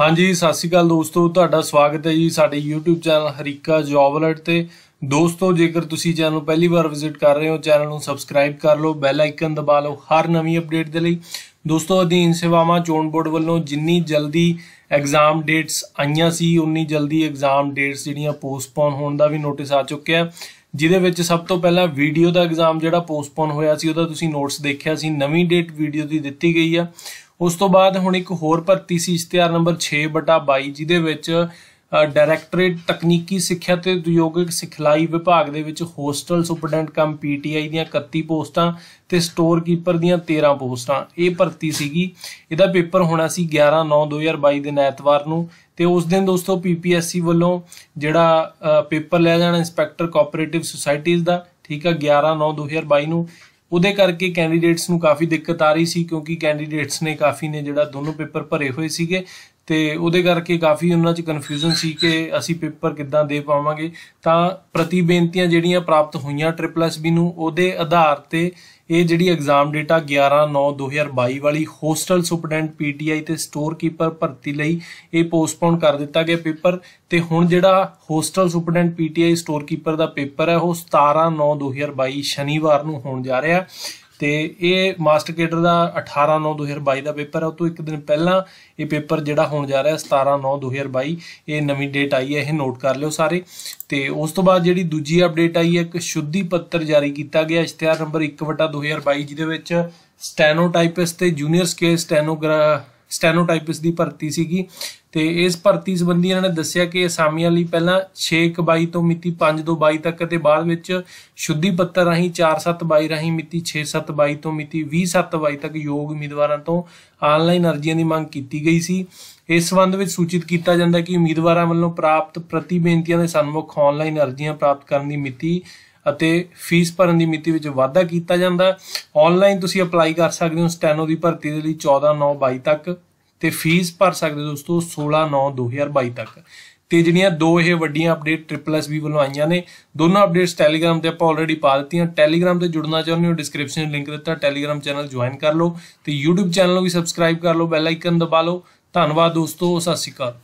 ਹਾਂਜੀ ਸਤਿ ਸ਼੍ਰੀ ਅਕਾਲ ਦੋਸਤੋ ਤੁਹਾਡਾ ਸਵਾਗਤ ਹੈ ਜੀ ਸਾਡੇ YouTube channel Harika job alert ਤੇ ਦੋਸਤੋ ਜੇਕਰ ਤੁਸੀਂ ਚੈਨਲ ਨੂੰ ਪਹਿਲੀ ਵਾਰ ਵਿਜ਼ਿਟ ਕਰ ਰਹੇ ਹੋ ਚੈਨਲ ਨੂੰ ਸਬਸਕ੍ਰਾਈਬ ਕਰ ਲਓ ਬੈਲ ਆਈਕਨ ਦਬਾ ਲਓ ਹਰ ਨਵੀਂ ਅਪਡੇਟ ਦੇ ਲਈ ਦੋਸਤੋ ਅਧੀਨ ਸੇਵਾਵਾਂ ਚੋਣ ਬੋਰਡ ਵੱਲੋਂ ਜਿੰਨੀ ਜਲਦੀ ਐਗਜ਼ਾਮ ਡੇਟਸ ਆਈਆਂ ਸੀ ਉਨੀ ਜਲਦੀ ਐਗਜ਼ਾਮ ਡੇਟਸ ਜਿਹੜੀਆਂ ਪੋਸਟਪੋਨ ਹੋਣ ਦਾ ਵੀ ਨੋਟਿਸ ਆ ਚੁੱਕਿਆ ਜਿਹਦੇ ਵਿੱਚ ਸਭ ਤੋਂ ਪਹਿਲਾਂ ਵੀਡੀਓ ਦਾ ਐਗਜ਼ਾਮ ਜਿਹੜਾ ਪੋਸਟਪੋਨ ਹੋਇਆ ਸੀ ਉਹਦਾ ਤੁਸੀਂ ਨੋਟਸ ਦੇਖਿਆ ਸੀ ਨਵੀਂ ਡੇਟ ਵੀਡੀਓ ਦੀ ਦਿੱਤੀ ਗਈ ਆ ਉਸ ਤੋਂ ਬਾਅਦ ਹੁਣ ਇੱਕ ਹੋਰ ਭਰਤੀ ਸੀ ਇਸ਼ਤਿਹਾਰ ਨੰਬਰ 6/22 ਜਿਹਦੇ ਵਿੱਚ ਡਾਇਰੈਕਟਰੇਟ ਤਕਨੀਕੀ ਸਿੱਖਿਆ ਤੇ ਉਦਯੋਗਿਕ ਸਿਖਲਾਈ ਵਿਭਾਗ ਦੇ ਵਿੱਚ ਹੋਸਟਲ ਸੁਪਰਡੈਂਟ ਕਮ ਪੀਟੀਆਈ ਦੀਆਂ 31 ਪੋਸਟਾਂ ਤੇ ਸਟੋਰ ਕੀਪਰ ਦੀਆਂ 13 ਪੋਸਟਾਂ ਇਹ ਭਰਤੀ ਸੀਗੀ ਇਹਦਾ ਪੇਪਰ ਹੋਣਾ ਸੀ 11/9/2022 ਦੇ ਐਤਵਾਰ ਨੂੰ ਤੇ ਉਸ ਦਿਨ ਦੋਸਤੋ ਪੀਪੀਐਸਸੀ ਵੱਲੋਂ ਜਿਹੜਾ ਪੇਪਰ ਲਿਆ ਜਾਣਾ ਇੰਸਪੈਕਟਰ ਕੋਆਪਰੇਟਿਵ ਸੁਸਾਇਟੀਆਂ ਦਾ ਠੀਕ ਆ 11/9/2022 ਨੂੰ ਉਹਦੇ ਕਰਕੇ ਕੈਂਡੀਡੇਟਸ ਨੂੰ ਕਾਫੀ ਦਿੱਕਤ ਆ ਰਹੀ ਸੀ ਕਿਉਂਕਿ ਕੈਂਡੀਡੇਟਸ ਨੇ ਕਾਫੀ ਨੇ ਜਿਹੜਾ ਦੋਨੋਂ ਪੇਪਰ ਭਰੇ ਹੋਏ ਸੀਗੇ ਤੇ ਉਹਦੇ ਕਰਕੇ ਕਾਫੀ ਉਹਨਾਂ 'ਚ ਕਨਫਿਊਜ਼ਨ ਸੀ ਕਿ ਅਸੀਂ ਪੇਪਰ ਕਿੱਦਾਂ ਦੇ ਪਾਵਾਂਗੇ ਤਾਂ ਪ੍ਰਤੀ ਬੇਨਤੀਆਂ ਜਿਹੜੀਆਂ ਪ੍ਰਾਪਤ ਹੋਈਆਂ ਐਸਬੀ ਨੂੰ ਉਹਦੇ ਆਧਾਰ ਤੇ ਇਹ ਜਿਹੜੀ ਐਗਜ਼ਾਮ ਡੇਟਾ 11/9/2022 ਵਾਲੀ ਹੋਸਟਲ ਸੁਪਰਡੈਂਟ ਪੀਟੀਆਈ ਤੇ ਸਟੋਰ ਕੀਪਰ ਭਰਤੀ ਲਈ ਇਹ ਪੋਸਟਪੋਨ ਕਰ ਦਿੱਤਾ ਗਿਆ ਪੇਪਰ ਤੇ ਹੁਣ ਜਿਹੜਾ hostel superintendent PTI store keeper ਦਾ ਪੇਪਰ ਹੈ ਉਹ 17/9/2022 ਸ਼ਨੀਵਾਰ ਨੂੰ ਹੋਣ ਜਾ ਰਿਹਾ ਤੇ ਇਹ ਮਾਸਟਰ ਕੇਡਰ ਦਾ 18 9 2022 ਦਾ ਪੇਪਰ ਹੈ ਉਹ ਤੋਂ ਇੱਕ ਦਿਨ ਪਹਿਲਾਂ ਇਹ ਪੇਪਰ ਜਿਹੜਾ ਹੋਣ ਜਾ ਰਿਹਾ 17 9 2022 ਇਹ ਨਵੀਂ ਡੇਟ ਆਈ ਹੈ ਇਹ ਨੋਟ ਕਰ ਲਿਓ ਸਾਰੇ ਤੇ ਉਸ ਤੋਂ ਬਾਅਦ ਜਿਹੜੀ ਦੂਜੀ ਅਪਡੇਟ ਆਈ ਹੈ ਇੱਕ ਸ਼ੁੱਧੀ ਪੱਤਰ ਜਾਰੀ ਕੀਤਾ ਗਿਆ ਇਸ਼ਤਿਹਾਰ ਨੰਬਰ 1/2022 ਜਿਹਦੇ ਵਿੱਚ ਸਟੈਨੋਟਾਈਪਸ ਤੇ ਜੂਨੀਅਰ ਸਕੇਲ ਸਟੈਨੋਗ੍ਰਾ ਸਟੈਨੋਟਾਈਪਸ ਦੀ ਭਰਤੀ ਸੀਗੀ ਤੇ ਇਸ ਭਰਤੀ ਸੰਬੰਧੀ ਇਹਨਾਂ ਨੇ ਦੱਸਿਆ ਕਿ ਅਸਾਮੀਆਂ ਲਈ ਪਹਿਲਾਂ 6/22 ਤੋਂ ਮਿਤੀ 5/22 ਤੱਕ ਅਤੇ ਬਾਅਦ ਵਿੱਚ ਸ਼ੁੱਧੀ ਪੱਤਰ ਰਾਹੀਂ 4/7/22 ਰਾਹੀਂ ਮਿਤੀ 6/7/22 ਤੋਂ ਮਿਤੀ 20/7/22 ਤੱਕ ਯੋਗ ਉਮੀਦਵਾਰਾਂ ਤੋਂ ਆਨਲਾਈਨ ਅਰਜ਼ੀਆਂ ਦੀ ਮੰਗ ਕੀਤੀ ਗਈ ਸੀ ਇਸ ਸੰਬੰਧ ਵਿੱਚ ਸੂਚਿਤ ਕੀਤਾ ਜਾਂਦਾ ਕਿ ਉਮੀਦਵਾਰਾਂ ਵੱਲੋਂ ਪ੍ਰਾਪਤ ਪ੍ਰਤੀ ਬੇਨਤੀਆਂ ਦੇ ਸਨਮੁਖ ਆਨਲਾਈਨ ਅਰਜ਼ੀਆਂ ਪ੍ਰਾਪਤ ਕਰਨ ਦੀ ਮਿਤੀ ਅਤੇ ਫੀਸ ਭਰਨ ਦੀ ਮਿਤੀ ਵਿੱਚ ਵਾਧਾ ਕੀਤਾ ਜਾਂਦਾ ਆਨਲਾਈਨ ਤੁਸੀਂ ਅਪਲਾਈ ਕਰ ਸਕਦੇ ਹੋ ਸਟੈਨੋ ਦੀ ਭਰਤੀ ਦੇ ਲਈ 14/9/22 ਤੱਕ ਤੇ ਫੀਸ ਭਰ ਸਕਦੇ ਹੋ ਦੋਸਤੋ 16/9/2022 ਤੱਕ ਤੇ ਜਿਹੜੀਆਂ ਦੋ ਇਹ ਵੱਡੀਆਂ ਅਪਡੇਟ ਟ੍ਰਿਪਲ ਐਸ ਵੀ ਵੱਲੋਂ ਆਈਆਂ ਨੇ ਦੋਨੋਂ ਅਪਡੇਟਸ ਟੈਲੀਗ੍ਰam ਤੇ ਆਪਾਂ ਆਲਰੇਡੀ ਪਾ ਦਿੱਤੀਆਂ ਟੈਲੀਗ੍ਰam ਤੇ ਜੁੜਨਾ ਚਾਹੁੰਦੇ ਹੋ ਡਿਸਕ੍ਰਿਪਸ਼ਨ ਵਿੱਚ ਲਿੰਕ ਦਿੱਤਾ ਟੈਲੀਗ੍ਰam ਚੈਨਲ ਜੁਆਇਨ ਕਰ ਲਓ ਤੇ YouTube ਚੈਨਲ ਨੂੰ ਵੀ ਸਬਸਕ੍ਰਾਈਬ ਕਰ ਲਓ ਬੈਲ ਆਈਕਨ ਦਬਾ ਲਓ ਧੰਨਵਾਦ ਦੋਸਤੋ ਸਤਿ ਸ਼੍ਰੀ ਅਕਾਲ